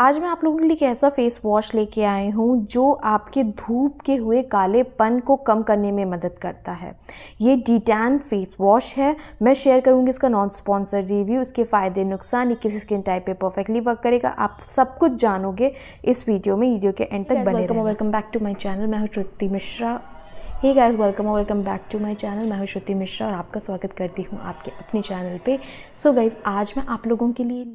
आज मैं आप लोगों के लिए एक ऐसा फेस वॉश लेके आई हूँ जो आपके धूप के हुए कालेपन को कम करने में मदद करता है ये डिटैन फेस वॉश है मैं शेयर करूँगी इसका नॉन स्पॉन्सर रिव्यू इसके फ़ायदे नुकसान ये किसी स्किन टाइप पे परफेक्टली वर्क करेगा आप सब कुछ जानोगे इस वीडियो में वीडियो के एंड तक बने welcome back to my channel मैं हूँ मिश्रा ही गाइज वेलकम और welcome back to my channel मैं हूँ श्रुति मिश्रा और आपका स्वागत करती हूँ आपके अपने चैनल पर सो गाइज आज मैं आप लोगों के लिए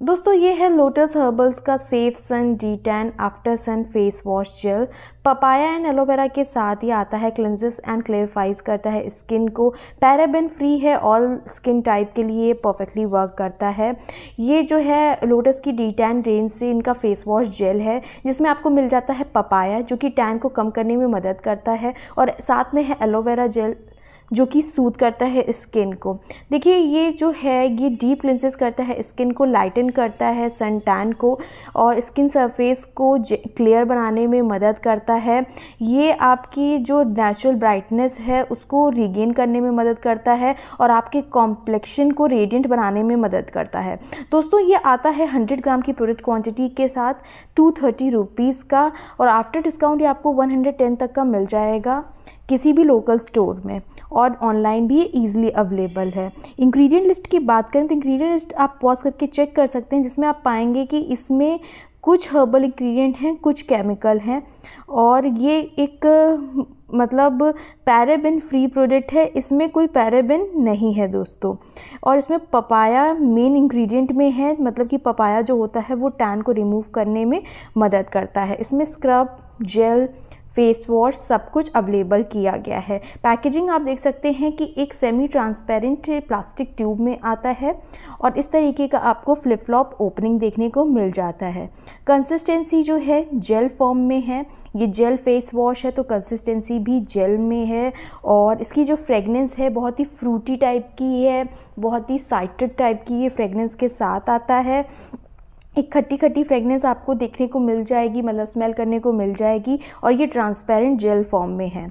दोस्तों ये है लोटस हर्बल्स का safe sun de tan after sun face wash gel papaya and aloe vera के साथ ही आता है क्लेंजेस एंड क्लेरिफाइज करता है स्किन को पैराबेन फ्री है ऑल स्किन टाइप के लिए परफेक्टली वर्क करता है ये जो है लोटस की डी टैन रेंज से इनका फेस वॉश जेल है जिसमें आपको मिल जाता है पपाया जो कि टैन को कम करने में मदद करता है और साथ में है एलोवेरा जेल जो कि सूद करता है स्किन को देखिए ये जो है ये डीप क्लिनसेस करता है स्किन को लाइटन करता है सन टैन को और स्किन सरफेस को क्लियर बनाने में मदद करता है ये आपकी जो नेचुरल ब्राइटनेस है उसको रिगेन करने में मदद करता है और आपके कॉम्प्लेक्शन को रेडियंट बनाने में मदद करता है दोस्तों ये आता है हंड्रेड ग्राम की प्रोडक्ट क्वान्टिटी के साथ टू थर्टी रुपीज़ का और आफ्टर डिस्काउंट ये आपको वन हंड्रेड टेन तक का मिल जाएगा किसी भी लोकल स्टोर में और ऑनलाइन भी ईज़िली अवेलेबल है इंग्रेडिएंट लिस्ट की बात करें तो इंग्रेडिएंट लिस्ट आप पॉज करके चेक कर सकते हैं जिसमें आप पाएंगे कि इसमें कुछ हर्बल इंग्रेडिएंट हैं कुछ केमिकल हैं और ये एक मतलब पैराबिन फ्री प्रोडक्ट है इसमें कोई पैराबिन नहीं है दोस्तों और इसमें पपाया मेन इंग्रेडिएंट में है मतलब कि पपाया जो होता है वो टैन को रिमूव करने में मदद करता है इसमें स्क्रब जेल फेस वॉश सब कुछ अवेलेबल किया गया है पैकेजिंग आप देख सकते हैं कि एक सेमी ट्रांसपेरेंट प्लास्टिक ट्यूब में आता है और इस तरीके का आपको फ्लिप फ्लॉप ओपनिंग देखने को मिल जाता है कंसिस्टेंसी जो है जेल फॉर्म में है ये जेल फेस वॉश है तो कंसिस्टेंसी भी जेल में है और इसकी जो फ्रेगनेंस है बहुत ही फ्रूटी टाइप की है बहुत ही साइट्रिक टाइप की ये फ्रेगनेंस के साथ आता है एक खट्टी खट्टी फ्रेगनेंस आपको देखने को मिल जाएगी मतलब स्मेल करने को मिल जाएगी और ये ट्रांसपेरेंट जेल फॉर्म में है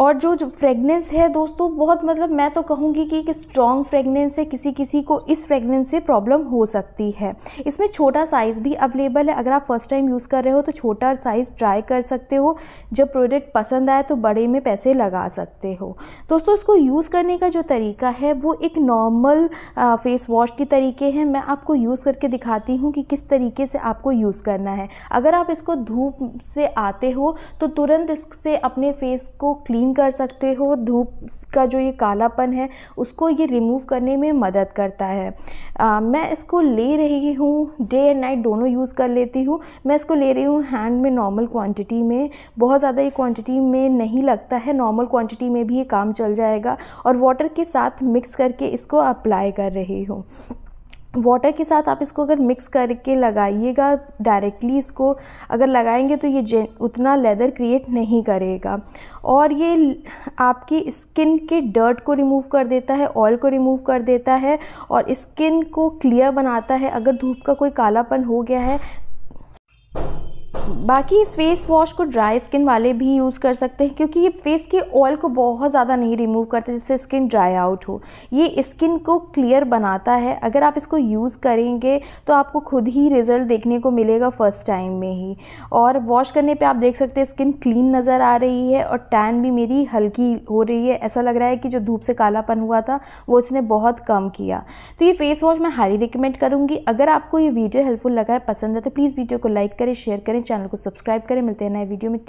और जो जो फ्रेगनेंस है दोस्तों बहुत मतलब मैं तो कहूँगी कि एक स्ट्रॉन्ग फ्रेगनेंस है किसी किसी को इस फ्रेगनेंस से प्रॉब्लम हो सकती है इसमें छोटा साइज़ भी अवेलेबल है अगर आप फर्स्ट टाइम यूज़ कर रहे हो तो छोटा साइज़ ट्राई कर सकते हो जब प्रोडक्ट पसंद आए तो बड़े में पैसे लगा सकते हो दोस्तों इसको यूज़ करने का जो तरीका है वो एक नॉर्मल फेस वॉश के तरीके हैं मैं आपको यूज़ करके दिखाती हूँ कि किस तरीके से आपको यूज़ करना है अगर आप इसको धूप से आते हो तो तुरंत इससे अपने फेस को क्लीन क्लीनिंग कर सकते हो धूप का जो ये कालापन है उसको ये रिमूव करने में मदद करता है आ, मैं इसको ले रही हूँ डे एंड नाइट दोनों यूज़ कर लेती हूँ मैं इसको ले रही हूँ हैंड में नॉर्मल क्वांटिटी में बहुत ज़्यादा ये क्वांटिटी में नहीं लगता है नॉर्मल क्वांटिटी में भी ये काम चल जाएगा और वाटर के साथ मिक्स करके इसको अप्लाई कर रही हूँ वाटर के साथ आप इसको अगर मिक्स करके लगाइएगा डायरेक्टली इसको अगर लगाएंगे तो ये उतना लेदर क्रिएट नहीं करेगा और ये आपकी स्किन के डर्ट को रिमूव कर देता है ऑयल को रिमूव कर देता है और स्किन को क्लियर बनाता है अगर धूप का कोई कालापन हो गया है बाकी इस फेस वॉश को ड्राई स्किन वाले भी यूज़ कर सकते हैं क्योंकि ये फेस के ऑयल को बहुत ज़्यादा नहीं रिमूव करते जिससे स्किन ड्राई आउट हो ये स्किन को क्लियर बनाता है अगर आप इसको यूज़ करेंगे तो आपको खुद ही रिज़ल्ट देखने को मिलेगा फ़र्स्ट टाइम में ही और वॉश करने पे आप देख सकते हैं स्किन क्लीन नज़र आ रही है और टैन भी मेरी हल्की हो रही है ऐसा लग रहा है कि जो धूप से कालापन हुआ था वो इसने बहुत कम किया तो ये फेस वॉश मैं हाईली रिकमेंड करूँगी अगर आपको ये वीडियो हेल्पफुल लगा है पसंद है तो प्लीज़ वीडियो को लाइक करें शेयर करें चैनल को सब्सक्राइब करें मिलते हैं नए वीडियो में टेक